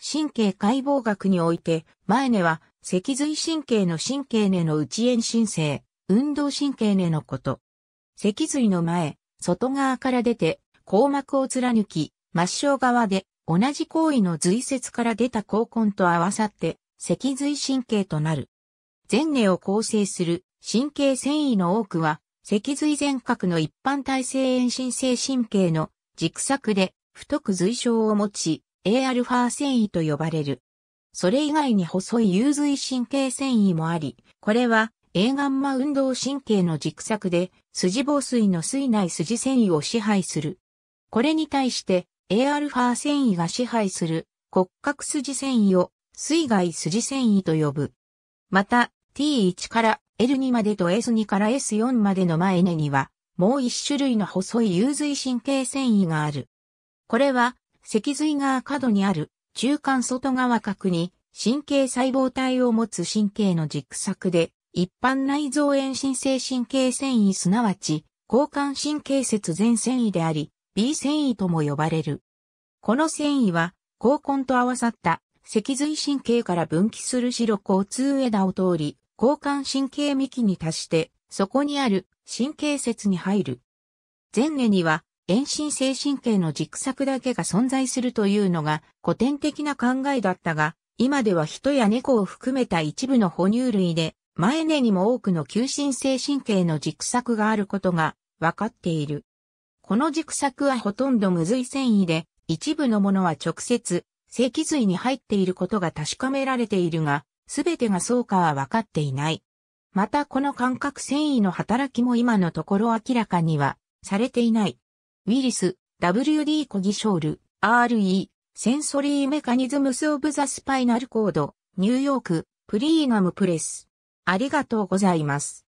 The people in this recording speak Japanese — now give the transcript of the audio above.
神経解剖学において、前根は、脊髄神経の神経根の内縁神経、運動神経根のこと。脊髄の前、外側から出て、硬膜を貫き、末梢側で、同じ行為の髄節から出た高根と合わさって、脊髄神経となる。前根を構成する神経繊維の多くは、脊髄前角の一般体性遠心性神経の軸索で太く髄鞘を持ち、Aα 繊維と呼ばれる。それ以外に細い有髄神経繊維もあり、これは A ガンマ運動神経の軸索で筋防水の水内筋繊維を支配する。これに対して Aα 繊維が支配する骨格筋繊維を水外筋繊維と呼ぶ。また T1 から L2 までと S2 から S4 までの前根にはもう一種類の細い有髄神経繊維がある。これは脊髄側角にある中間外側角に神経細胞体を持つ神経の軸索で一般内臓炎神性神経繊維すなわち交感神経節全繊維であり B 繊維とも呼ばれる。この繊維は高根と合わさった脊髄神経から分岐する白交通枝を通り交感神経幹に達してそこにある神経節に入る。前年には遠心性神経の軸索だけが存在するというのが古典的な考えだったが、今では人や猫を含めた一部の哺乳類で、前根にも多くの急心性神経の軸索があることが分かっている。この軸索はほとんど無髄繊維で、一部のものは直接、脊髄に入っていることが確かめられているが、すべてがそうかは分かっていない。またこの感覚繊維の働きも今のところ明らかにはされていない。ウィリス、WD コギショール、RE、センソリーメカニズムスオブザスパイナルコード、ニューヨーク、プリーナムプレス。ありがとうございます。